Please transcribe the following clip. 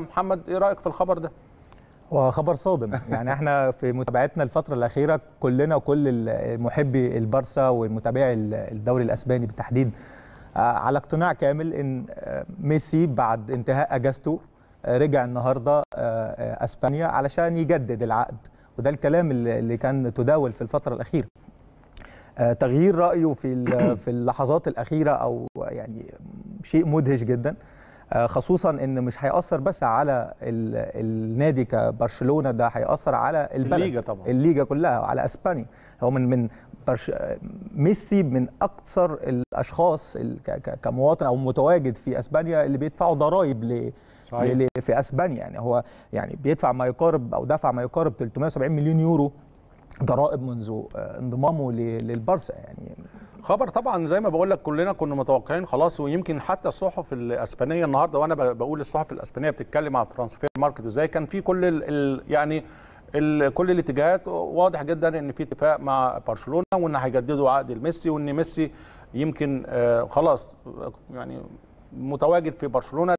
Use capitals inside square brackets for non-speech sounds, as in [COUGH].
محمد ايه رايك في الخبر ده هو خبر صادم [LAUGHS] يعني احنا في متابعتنا الفتره الاخيره كلنا وكل محبي البارسا ومتابعي الدوري الاسباني بالتحديد آه، على اقتناع كامل ان آه، ميسي بعد انتهاء اجازته آه، رجع النهارده اسبانيا علشان يجدد العقد وده الكلام اللي كان تداول في الفتره الاخيره تغيير رايه في [COUGHS] في اللحظات الاخيره او يعني شيء مدهش جدا آه، خصوصا ان مش هياثر بس على النادي كبرشلونه ده هياثر على البلد الليجا طبعا الليجا كلها وعلى اسبانيا هو من من برش... ميسي من اكثر الاشخاص كمواطن او متواجد في اسبانيا اللي بيدفعوا ضرائب ل... ل... في اسبانيا يعني هو يعني بيدفع ما يقارب او دفع ما يقارب 370 مليون يورو ضرائب منذ آه، انضمامه للبارسا يعني خبر طبعا زي ما بقول لك كلنا كنا متوقعين خلاص ويمكن حتى الصحف الاسبانيه النهارده وانا بقول الصحف الاسبانيه بتتكلم على الترانسفير ماركت ازاي كان في كل الـ الـ يعني الـ كل الاتجاهات واضح جدا ان في اتفاق مع برشلونه وان هيجددوا عقد لميسي وان ميسي يمكن آه، خلاص يعني متواجد في برشلونه